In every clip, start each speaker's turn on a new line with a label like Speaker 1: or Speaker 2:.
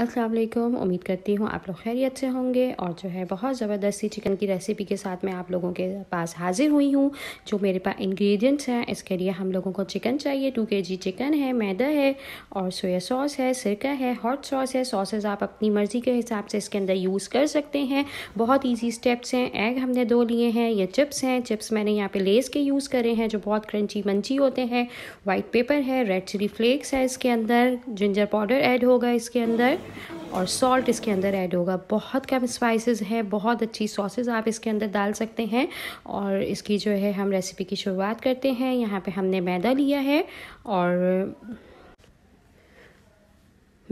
Speaker 1: अस्सलाम वालेकुम उम्मीद करती हूँ आप लोग खैरियत से होंगे और जो है बहुत ज़बरदस्ती चिकन की रेसिपी के साथ मैं आप लोगों के पास हाज़िर हुई हूँ जो मेरे पास इंग्रेडिएंट्स हैं इसके लिए हम लोगों को चिकन चाहिए टू के जी चिकन है मैदा है और सोया सॉस है सिरका है हॉट सॉस है सॉसेज आप अपनी मर्ज़ी के हिसाब से इसके अंदर यूज़ कर सकते हैं बहुत ईजी स्टेप्स हैं एग हमने दो लिए हैं या चिप्स हैं चिप्स मैंने यहाँ पर लेस के यूज़ करे हैं जो बहुत क्रंची मंची होते हैं वाइट पेपर है रेड चिली फ्लेक्स है इसके अंदर जिंजर पाउडर एड होगा इसके अंदर और सॉल्ट इसके अंदर ऐड होगा बहुत कम स्पाइसेस हैं बहुत अच्छी सॉसेज आप इसके अंदर डाल सकते हैं और इसकी जो है हम रेसिपी की शुरुआत करते हैं यहाँ पे हमने मैदा लिया है और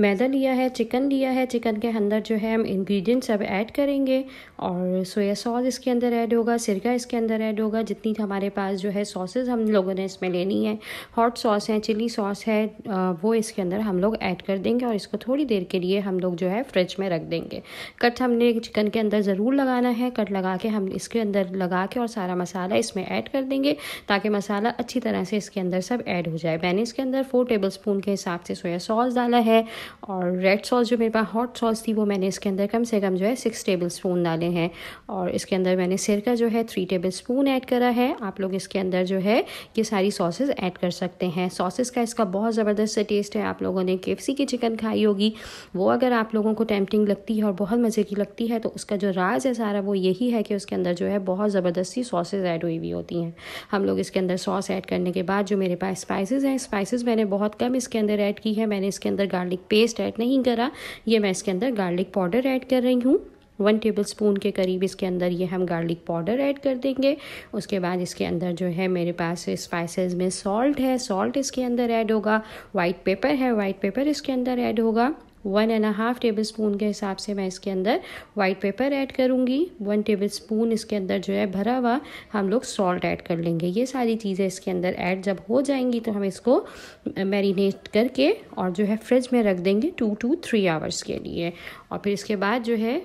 Speaker 1: मैदा लिया है चिकन लिया है चिकन के अंदर जो है हम इंग्रेडिएंट्स सब ऐड करेंगे और सोया सॉस इसके अंदर ऐड होगा सिरका इसके अंदर ऐड होगा जितनी हमारे पास जो है सॉसेज हम लोगों ने इसमें लेनी है हॉट सॉस है चिली सॉस है वो इसके अंदर हम लोग ऐड कर देंगे और इसको थोड़ी देर के लिए हम लोग जो है फ्रिज में रख देंगे कट हमने चिकन के अंदर ज़रूर लगाना है कट लगा के हम इसके अंदर लगा के और सारा मसाला इसमें ऐड कर देंगे ताकि मसाला अच्छी तरह से इसके अंदर सब ऐड हो जाए मैंने इसके अंदर फोर टेबल स्पून के हिसाब से सोया सॉस डाला है और रेड सॉस जो मेरे पास हॉट सॉस थी वो मैंने इसके अंदर कम से कम जो है सिक्स टेबल स्पून डाले हैं और इसके अंदर मैंने सिरका जो है थ्री टेबल स्पून ऐड करा है आप लोग इसके अंदर जो है ये सारी सॉसेज ऐड कर सकते हैं सॉसेज का इसका बहुत ज़बरदस्त टेस्ट है आप लोगों ने के की चिकन खाई होगी वो अगर आप लोगों को टेम्पटिंग लगती है और बहुत मज़े की लगती है तो उसका जो राज है सारा वो यही है कि उसके अंदर जो है बहुत ज़बरदस्ती सॉसेज ऐड हुई हुई होती हैं हम लोग इसके अंदर सॉस ऐड करने के बाद जो मेरे पास स्पाइसेस हैं स्पाइसेस मैंने बहुत कम इसके अंदर ऐड की है मैंने इसके अंदर गार्लिक पेस्ट ऐड नहीं करा ये मैं इसके अंदर गार्लिक पाउडर ऐड कर रही हूँ वन टेबल स्पून के करीब इसके अंदर ये हम गार्लिक पाउडर ऐड कर देंगे उसके बाद इसके अंदर जो है मेरे पास स्पाइसेस में सॉल्ट है सॉल्ट इसके अंदर ऐड होगा वाइट पेपर है वाइट पेपर इसके अंदर ऐड होगा one and half tablespoon के हिसाब से मैं इसके अंदर वाइट पेपर ऐड करूँगी वन टेबल स्पून इसके अंदर जो है भरा हुआ हम लोग सॉल्ट ऐड कर लेंगे ये सारी चीज़ें इसके अंदर ऐड जब हो जाएंगी तो हम इसको मैरिनेट करके और जो है फ्रिज में रख देंगे टू टू थ्री आवर्स के लिए और फिर इसके बाद जो है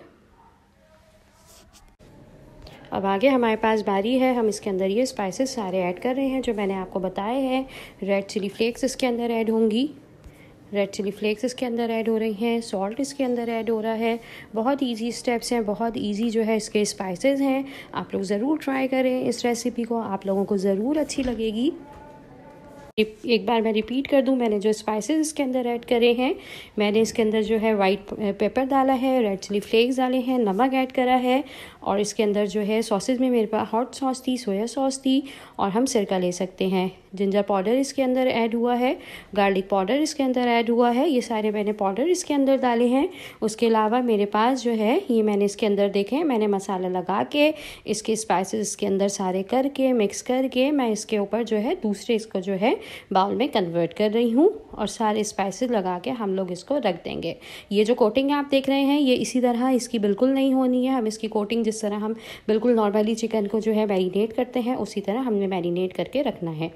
Speaker 1: अब आगे हमारे पास बारी है हम इसके अंदर ये स्पाइसेस सारे ऐड कर रहे हैं जो मैंने आपको बताए हैं रेड चिली फ्लेक्स इसके अंदर ऐड होंगी रेड चिली फ्लेक्स इसके अंदर ऐड हो रही हैं सॉल्ट इसके अंदर ऐड हो रहा है बहुत इजी स्टेप्स हैं बहुत इजी जो है इसके स्पाइसेस हैं आप लोग ज़रूर ट्राई करें इस रेसिपी को आप लोगों को ज़रूर अच्छी लगेगी एक बार मैं रिपीट कर दूं मैंने जो स्पाइसेस इसके अंदर ऐड करे हैं मैंने इसके अंदर जो है वाइट पेपर डाला है रेड चिली फ्लेक्स डाले हैं नमक ऐड करा है और इसके अंदर जो है सॉसेज में मेरे पास हॉट सॉस थी सोया सॉस थी और हम सिरका ले सकते हैं जिंजर पाउडर इसके अंदर ऐड हुआ है गार्लिक पाउडर इसके अंदर ऐड हुआ है ये सारे मैंने पाउडर इसके अंदर डाले हैं उसके अलावा मेरे पास जो है ये मैंने इसके अंदर देखे मैंने मसाला लगा के इसके स्पाइसेस इसके अंदर सारे करके मिक्स करके मैं इसके ऊपर जो है दूसरे इसको जो है बाउल में कन्वर्ट कर रही हूँ और सारे स्पाइसेस लगा के हम लोग इसको रख देंगे ये जो कोटिंग आप देख रहे हैं ये इसी तरह इसकी बिल्कुल नहीं होनी है हम इसकी कोटिंग जिस तरह हम बिल्कुल नॉर्मली चिकन को जो है मैरीनेट करते हैं उसी तरह हमने मैरीनेट करके रखना है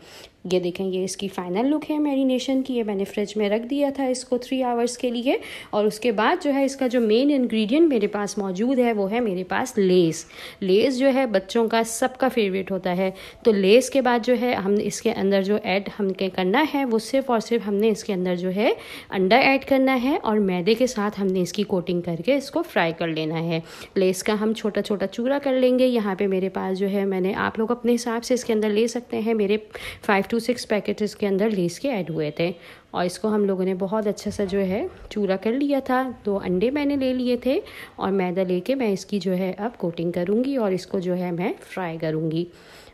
Speaker 1: ये देखें ये इसकी फाइनल लुक है मैरिनेशन की ये मैंने फ्रिज में रख दिया था इसको थ्री आवर्स के लिए और उसके बाद जो है इसका जो मेन इन्ग्रीडियंट मेरे पास मौजूद है वो है मेरे पास लेस लेस जो है बच्चों का सबका फेवरेट होता है तो लेस के बाद जो है हम इसके अंदर जो ऐड हमने करना है वो सिर्फ और सिर्फ हमने इसके अंदर जो है अंडा ऐड करना है और मैदे के साथ हमने इसकी कोटिंग करके इसको फ्राई कर लेना है लेस का हम छोटा छोटा चूरा कर लेंगे यहाँ पर मेरे पास जो है मैंने आप लोग अपने हिसाब से इसके अंदर ले सकते हैं मेरे फाइव टू सिक्स पैकेट इसके अंदर लेस के ऐड हुए थे और इसको हम लोगों ने बहुत अच्छा सा जो है चूरा कर लिया था दो अंडे मैंने ले लिए थे और मैदा लेके मैं इसकी जो है अब कोटिंग करूँगी और इसको जो है मैं फ्राई करूँगी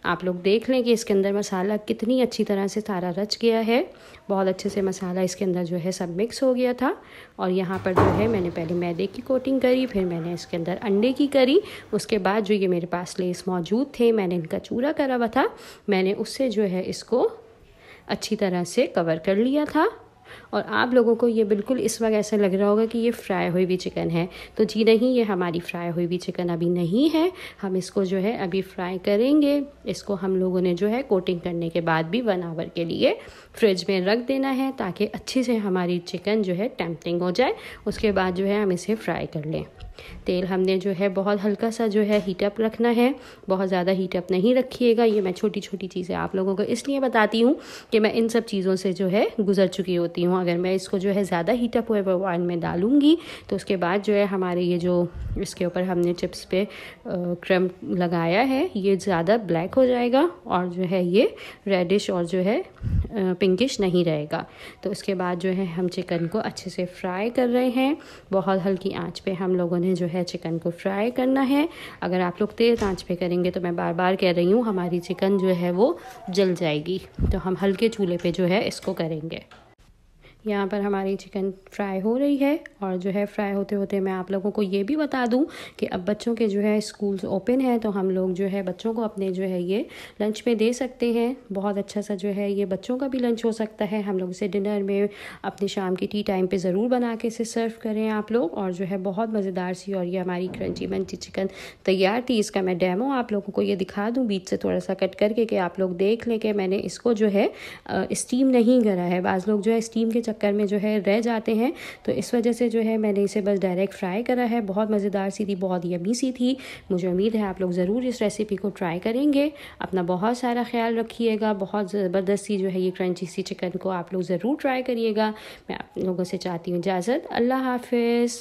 Speaker 1: आप लोग देख लें कि इसके अंदर मसाला कितनी अच्छी तरह से सारा रच गया है बहुत अच्छे से मसाला इसके अंदर जो है सब मिक्स हो गया था और यहाँ पर जो है मैंने पहले मैदे की कोटिंग करी फिर मैंने इसके अंदर अंडे की करी उसके बाद जो ये मेरे पास लेस मौजूद थे मैंने इनका चूरा करा हुआ था मैंने उससे जो है इसको अच्छी तरह से कवर कर लिया था और आप लोगों को ये बिल्कुल इस वक्त ऐसा लग रहा होगा कि ये फ्राई हुई हुई चिकन है तो जी नहीं ये हमारी फ्राई हुई हुई चिकन अभी नहीं है हम इसको जो है अभी फ्राई करेंगे इसको हम लोगों ने जो है कोटिंग करने के बाद भी वन आवर के लिए फ्रिज में रख देना है ताकि अच्छे से हमारी चिकन जो है टेम्पटिंग हो जाए उसके बाद जो है हम इसे फ्राई कर लें तेल हमने जो है बहुत हल्का सा जो है हीटअप रखना है बहुत ज़्यादा हीटअप नहीं रखिएगा ये मैं छोटी छोटी चीज़ें आप लोगों को इसलिए बताती हूँ कि मैं इन सब चीज़ों से जो है गुजर चुकी होती हूँ अगर मैं इसको जो है ज़्यादा हीटअप हुए ऑयल में डालूँगी तो उसके बाद जो है हमारे ये जो इसके ऊपर हमने चिप्स पे क्रम लगाया है ये ज़्यादा ब्लैक हो जाएगा और जो है ये रेडिश और जो है पिंकिश नहीं रहेगा तो उसके बाद जो है हम चिकन को अच्छे से फ्राई कर रहे हैं बहुत हल्की आंच पे हम लोगों ने जो है चिकन को फ्राई करना है अगर आप लोग तेज़ आंच पे करेंगे तो मैं बार बार कह रही हूँ हमारी चिकन जो है वो जल जाएगी तो हम हल्के चूल्हे पे जो है इसको करेंगे यहाँ पर हमारी चिकन फ्राई हो रही है और जो है फ्राई होते होते मैं आप लोगों को ये भी बता दूँ कि अब बच्चों के जो है स्कूल्स ओपन हैं तो हम लोग जो है बच्चों को अपने जो है ये लंच में दे सकते हैं बहुत अच्छा सा जो है ये बच्चों का भी लंच हो सकता है हम लोग इसे डिनर में अपने शाम की टी टाइम पर ज़रूर बना के इसे सर्व करें आप लोग और जो है बहुत मज़ेदार सी और ये हमारी क्रंची मंची चिकन तैयार थी इसका मैं डेमो आप लोगों को ये दिखा दूँ बीच से थोड़ा सा कट करके कि आप लोग देख लें कि मैंने इसको जो है स्टीम नहीं करा है बाज़ लोग जो है स्टीम के चक्कर में जो है रह जाते हैं तो इस वजह से जो है मैंने इसे बस डायरेक्ट फ्राई करा है बहुत मज़ेदार सी थी बहुत यमी सी थी मुझे उम्मीद है आप लोग ज़रूर इस रेसिपी को ट्राई करेंगे अपना बहुत सारा ख्याल रखिएगा बहुत ज़बरदस्त सी जो है ये क्रंची सी चिकन को आप लोग ज़रूर ट्राई करिएगा मैं आप लोगों से चाहती हूँ इजाज़त अल्लाह हाफिज़